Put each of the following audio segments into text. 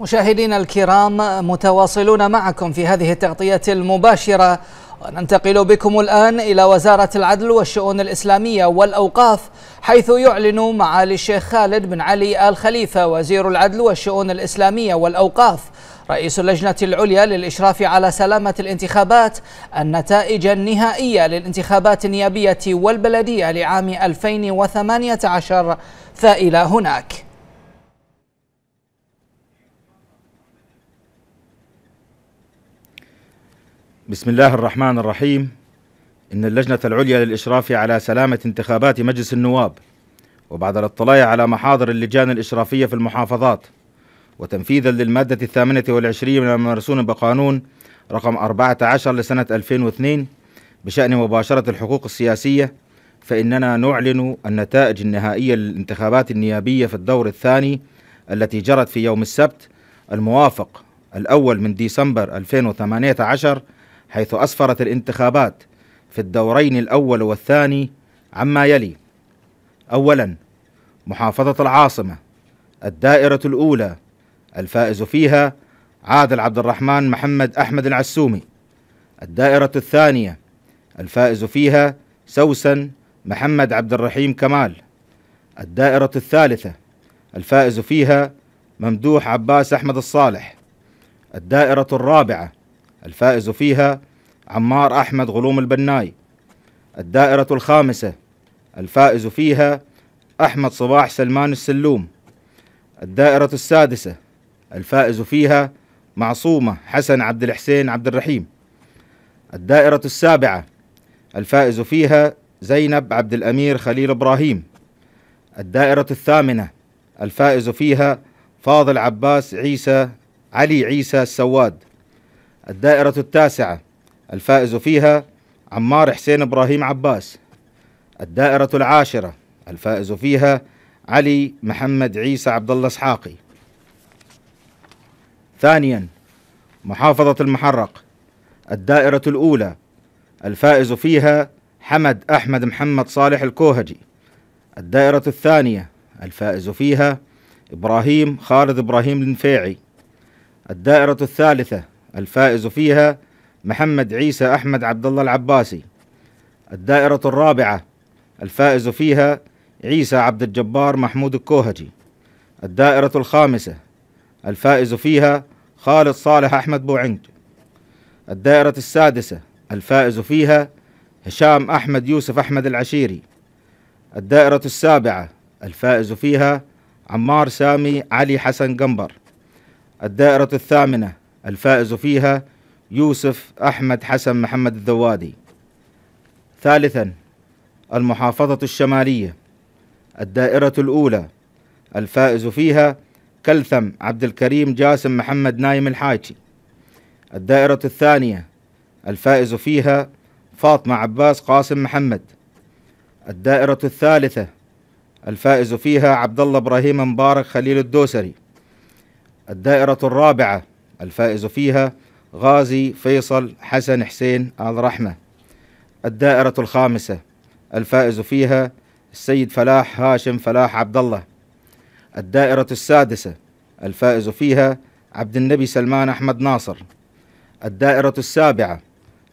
مشاهدينا الكرام متواصلون معكم في هذه التغطية المباشرة ننتقل بكم الآن إلى وزارة العدل والشؤون الإسلامية والأوقاف حيث يعلن معالي الشيخ خالد بن علي آل خليفة وزير العدل والشؤون الإسلامية والأوقاف رئيس اللجنة العليا للإشراف على سلامة الانتخابات النتائج النهائية للانتخابات النيابية والبلدية لعام 2018 فإلى هناك بسم الله الرحمن الرحيم إن اللجنة العليا للإشراف على سلامة انتخابات مجلس النواب وبعد الاطلاع على محاضر اللجان الإشرافية في المحافظات وتنفيذا للمادة الثامنة والعشرين من المرسوم بقانون رقم 14 لسنة 2002 بشأن مباشرة الحقوق السياسية فإننا نعلن النتائج النهائية للانتخابات النيابية في الدور الثاني التي جرت في يوم السبت الموافق الأول من ديسمبر 2018 حيث أسفرت الانتخابات في الدورين الأول والثاني عما يلي أولا محافظة العاصمة الدائرة الأولى الفائز فيها عادل عبد الرحمن محمد أحمد العسومي الدائرة الثانية الفائز فيها سوسن محمد عبد الرحيم كمال الدائرة الثالثة الفائز فيها ممدوح عباس أحمد الصالح الدائرة الرابعة الفائز فيها عمار أحمد غلوم البناي الدائرة الخامسة الفائز فيها أحمد صباح سلمان السلوم الدائرة السادسة الفائز فيها معصومة حسن عبد الحسين عبد الرحيم الدائرة السابعة الفائز فيها زينب عبد الأمير خليل إبراهيم الدائرة الثامنة الفائز فيها فاضل عباس عيسى علي عيسى السواد الدائرة التاسعة الفائز فيها عمار حسين إبراهيم عباس الدائرة العاشرة الفائز فيها علي محمد عيسى عبد الله اسحاقي ثانيا محافظة المحرق الدائرة الأولى الفائز فيها حمد أحمد محمد صالح الكوهجي الدائرة الثانية الفائز فيها إبراهيم خالد إبراهيم النفيعي الدائرة الثالثة الفائز فيها محمد عيسى أحمد عبد الله العباسي الدائرة الرابعة الفائز فيها عيسى عبد الجبار محمود الكوهجي الدائرة الخامسة الفائز فيها خالد صالح أحمد بوعنج الدائرة السادسة الفائز فيها هشام أحمد يوسف أحمد العشيري الدائرة السابعة الفائز فيها عمار سامي علي حسن قنبر الدائرة الثامنة الفائز فيها يوسف أحمد حسن محمد الذوادي ثالثا المحافظة الشمالية الدائرة الأولى الفائز فيها كلثم عبد الكريم جاسم محمد نايم الحاجي الدائرة الثانية الفائز فيها فاطمة عباس قاسم محمد الدائرة الثالثة الفائز فيها عبد الله إبراهيم مبارك خليل الدوسري الدائرة الرابعة الفائز فيها غازي فيصل حسن حسين آل رحمة الدائرة الخامسة الفائز فيها السيد فلاح هاشم فلاح عبد الله الدائرة السادسة الفائز فيها عبد النبي سلمان أحمد ناصر الدائرة السابعة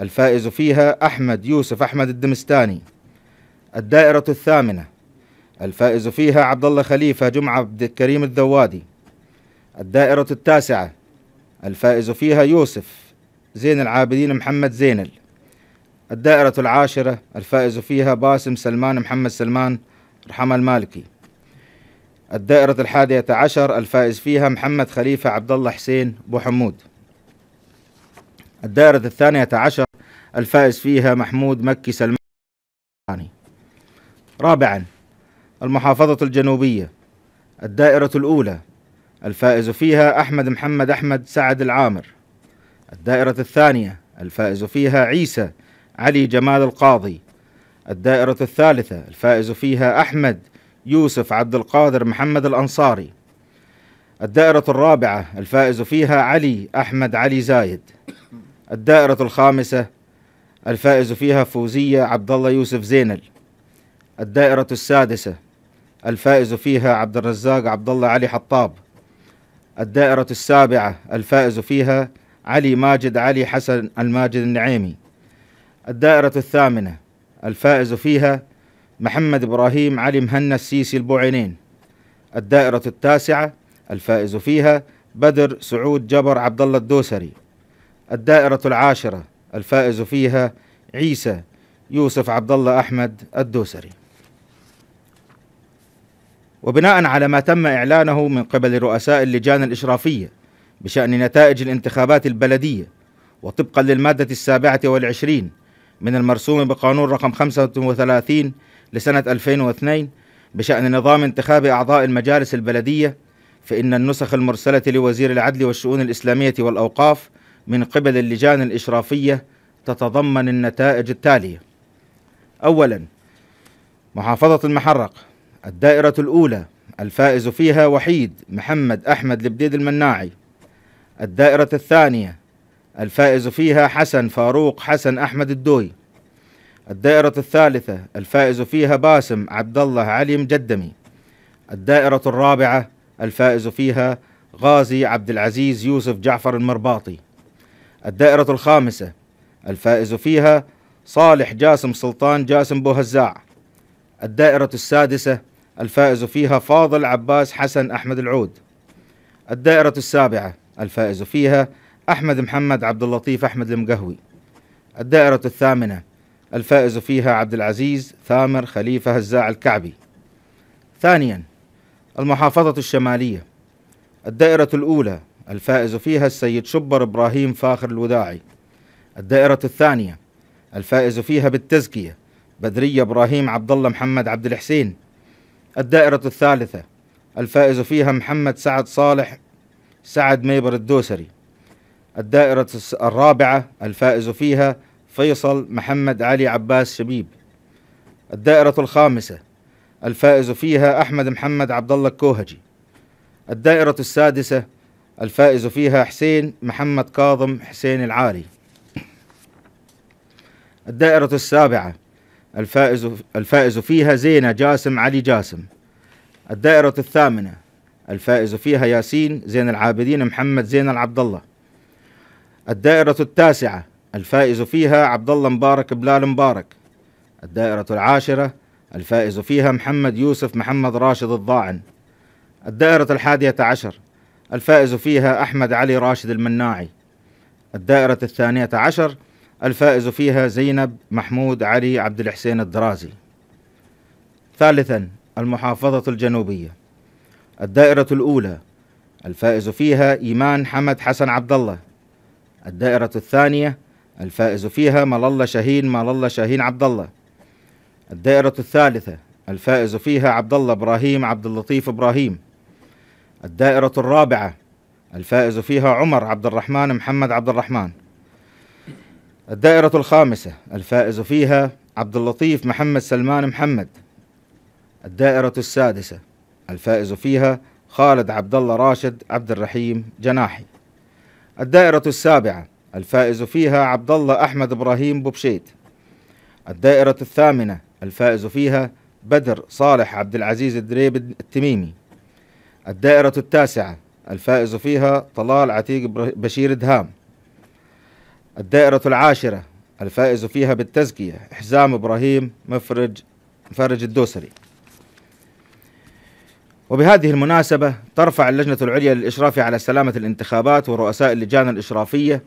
الفائز فيها أحمد يوسف أحمد الدمستاني الدائرة الثامنة الفائز فيها عبد الله خليفة جمعة عبد الكريم الذوادي الدائرة التاسعة الفائز فيها يوسف زين العابدين محمد زينل الدائرة العاشرة الفائز فيها باسم سلمان محمد سلمان رحمة المالكي الدائرة الحادية عشر الفائز فيها محمد خليفة عبد الله حسين بو حمود الدائرة الثانية عشر الفائز فيها محمود مكي سلمان رابعا المحافظة الجنوبية الدائرة الأولى الفائز فيها أحمد محمد أحمد سعد العامر الدائرة الثانية الفائز فيها عيسى علي جمال القاضي الدائرة الثالثة الفائز فيها أحمد يوسف عبد القادر محمد الأنصاري الدائرة الرابعة الفائز فيها علي أحمد علي زايد الدائرة الخامسة الفائز فيها فوزية عبد الله يوسف زينل الدائرة السادسة الفائز فيها عبد الرزاق عبد الله علي حطاب الدائرة السابعة الفائز فيها علي ماجد علي حسن الماجد النعيمي الدائرة الثامنة الفائز فيها محمد إبراهيم علي مهنا السيسي البوعينين الدائرة التاسعة الفائز فيها بدر سعود جبر عبد الله الدوسري الدائرة العاشرة الفائز فيها عيسى يوسف عبد الله أحمد الدوسري وبناء على ما تم إعلانه من قبل رؤساء اللجان الإشرافية بشأن نتائج الانتخابات البلدية وطبقا للمادة السابعة والعشرين من المرسوم بقانون رقم 35 لسنة 2002 بشأن نظام انتخاب أعضاء المجالس البلدية فإن النسخ المرسلة لوزير العدل والشؤون الإسلامية والأوقاف من قبل اللجان الإشرافية تتضمن النتائج التالية أولا محافظة المحرق الدائرة الأولى الفائز فيها وحيد محمد أحمد لبديد المناعي الدائرة الثانية الفائز فيها حسن فاروق حسن أحمد الدوي الدائرة الثالثة الفائز فيها باسم عبد الله علي مجدمي الدائرة الرابعة الفائز فيها غازي عبد العزيز يوسف جعفر المرباطي الدائرة الخامسة الفائز فيها صالح جاسم سلطان جاسم بوهزاع الدائرة السادسة الفائز فيها فاضل عباس حسن أحمد العود الدائرة السابعة الفائز فيها أحمد محمد عبد اللطيف أحمد المقهوي الدائرة الثامنة الفائز فيها عبد العزيز ثامر خليفة هزاع الكعبي ثانيا المحافظة الشمالية الدائرة الأولى الفائز فيها السيد شبر إبراهيم فاخر الوداعي الدائرة الثانية الفائز فيها بالتزكية بدرية إبراهيم عبد الله محمد عبد الحسين الدائرة الثالثة الفائز فيها محمد سعد صالح سعد ميبر الدوسري الدائرة الرابعة الفائز فيها فيصل محمد علي عباس شبيب الدائرة الخامسة الفائز فيها أحمد محمد عبد الله الكوهجي الدائرة السادسة الفائز فيها حسين محمد كاظم حسين العالي الدائرة السابعة الفائز الفائز فيها زينة جاسم علي جاسم الدائرة الثامنة الفائز فيها ياسين زين العابدين محمد زين العبد الله الدائرة التاسعة الفائز فيها عبد الله مبارك بلال مبارك الدائرة العاشرة الفائز فيها محمد يوسف محمد راشد الضاعن الدائرة الحادية عشر الفائز فيها أحمد علي راشد المناعي الدائرة الثانية عشر الفائز فيها زينب محمود علي عبد الحسين الدرازي ثالثا المحافظة الجنوبية الدائرة الأولى الفائز فيها إيمان حمد حسن عبد الله الدائرة الثانية الفائز فيها ملالة شاهين ملالة شاهين عبد الله الدائرة الثالثة الفائز فيها عبد الله إبراهيم عبد اللطيف إبراهيم الدائرة الرابعة الفائز فيها عمر عبد الرحمن محمد عبد الرحمن الدائرة الخامسة الفائز فيها عبد اللطيف محمد سلمان محمد الدائرة السادسة الفائز فيها خالد عبد الله راشد عبد الرحيم جناحي الدائرة السابعة الفائز فيها عبد الله أحمد إبراهيم بوبشيت الدائرة الثامنة الفائز فيها بدر صالح عبد العزيز الدريب التميمي الدائرة التاسعة الفائز فيها طلال عتيق بشير دهام الدائرة العاشرة الفائز فيها بالتزكية حزام إبراهيم مفرج مفرج الدوسري وبهذه المناسبة ترفع اللجنة العليا للإشراف على سلامة الانتخابات ورؤساء اللجان الإشرافية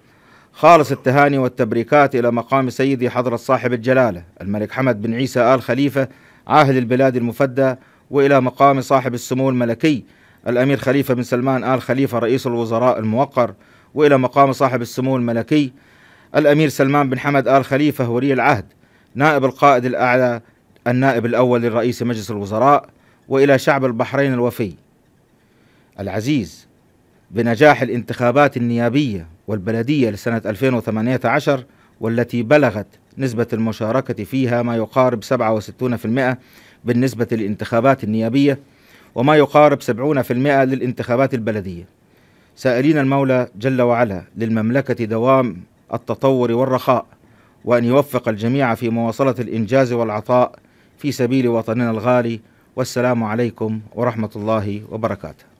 خالص التهاني والتبريكات إلى مقام سيدي حضرة صاحب الجلالة الملك حمد بن عيسى آل خليفة عاهل البلاد المفدى وإلى مقام صاحب السمو الملكي الأمير خليفة بن سلمان آل خليفة رئيس الوزراء الموقر وإلى مقام صاحب السمو الملكي الأمير سلمان بن حمد آل خليفة ولي العهد نائب القائد الأعلى النائب الأول للرئيس مجلس الوزراء وإلى شعب البحرين الوفي العزيز بنجاح الانتخابات النيابية والبلدية لسنة 2018 والتي بلغت نسبة المشاركة فيها ما يقارب 67% بالنسبة للانتخابات النيابية وما يقارب 70% للانتخابات البلدية سائلين المولى جل وعلا للمملكة دوام التطور والرخاء وأن يوفق الجميع في مواصلة الإنجاز والعطاء في سبيل وطننا الغالي والسلام عليكم ورحمة الله وبركاته